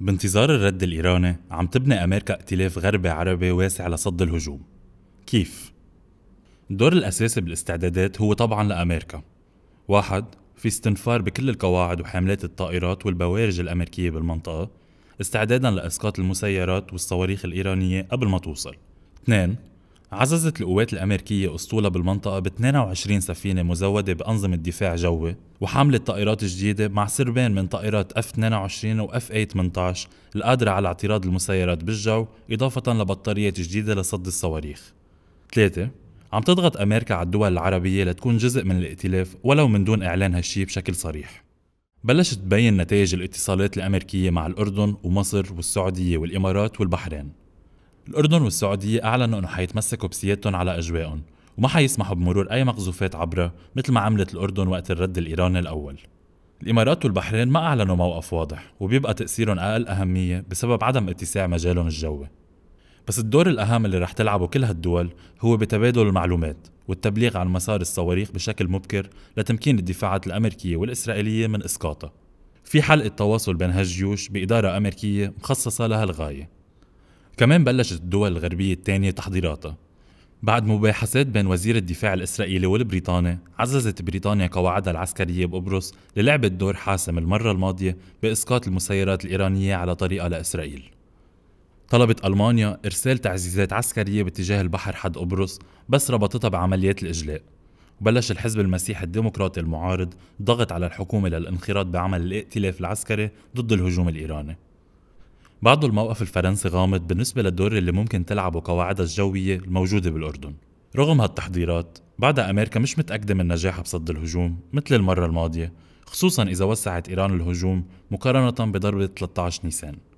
بانتظار الرد الإيراني عم تبني أمريكا ائتلاف غربي عربي واسع لصد الهجوم كيف؟ الدور الأساسي بالاستعدادات هو طبعا لأمريكا واحد في استنفار بكل القواعد وحاملات الطائرات والبوارج الأمريكية بالمنطقة استعدادا لإسقاط المسيرات والصواريخ الإيرانية قبل ما توصل اثنان عززت القوات الأمريكية أسطولة بالمنطقة ب 22 سفينة مزودة بأنظمة دفاع جوي وحاملة طائرات جديدة مع سربين من طائرات F-22 f 18 القادرة على اعتراض المسيرات بالجو إضافة لبطاريات جديدة لصد الصواريخ ثلاثة عم تضغط أمريكا على الدول العربية لتكون جزء من الائتلاف ولو من دون إعلان هالشي بشكل صريح بلشت تبين نتائج الاتصالات الأمريكية مع الأردن ومصر والسعودية والإمارات والبحرين الأردن والسعودية أعلنوا أنه حيتمسكوا بسيادتهم على أجوائهم وما حيسمحوا بمرور أي مقذوفات عبرها مثل ما عملت الأردن وقت الرد الإيراني الأول الإمارات والبحرين ما أعلنوا موقف واضح وبيبقى تأثيرهم أقل أهمية بسبب عدم اتساع مجالهم الجوي بس الدور الأهم اللي رح تلعبه كل هالدول هو بتبادل المعلومات والتبليغ عن مسار الصواريخ بشكل مبكر لتمكين الدفاعات الأمريكية والإسرائيلية من إسقاطها في حلقة تواصل بين هالجيوش بإدارة أمريكية مخصصة لهالغاية كمان بلشت الدول الغربية الثانية تحضيراتها بعد مباحثات بين وزير الدفاع الإسرائيلي والبريطاني عززت بريطانيا قواعدها العسكرية بقبرص للعبة دور حاسم المرة الماضية بإسقاط المسيرات الإيرانية على طريقها لإسرائيل طلبت ألمانيا إرسال تعزيزات عسكرية باتجاه البحر حد قبرص بس ربطتها بعمليات الإجلاء وبلش الحزب المسيحي الديمقراطي المعارض ضغط على الحكومة للانخراط بعمل الائتلاف العسكري ضد الهجوم الإيراني بعض الموقف الفرنسي غامض بالنسبة للدور اللي ممكن تلعبه قواعدها الجوية الموجودة بالأردن رغم هالتحضيرات بعد أمريكا مش متأكدة من نجاحها بصد الهجوم مثل المرة الماضية خصوصا إذا وسعت إيران الهجوم مقارنة بضربة 13 نيسان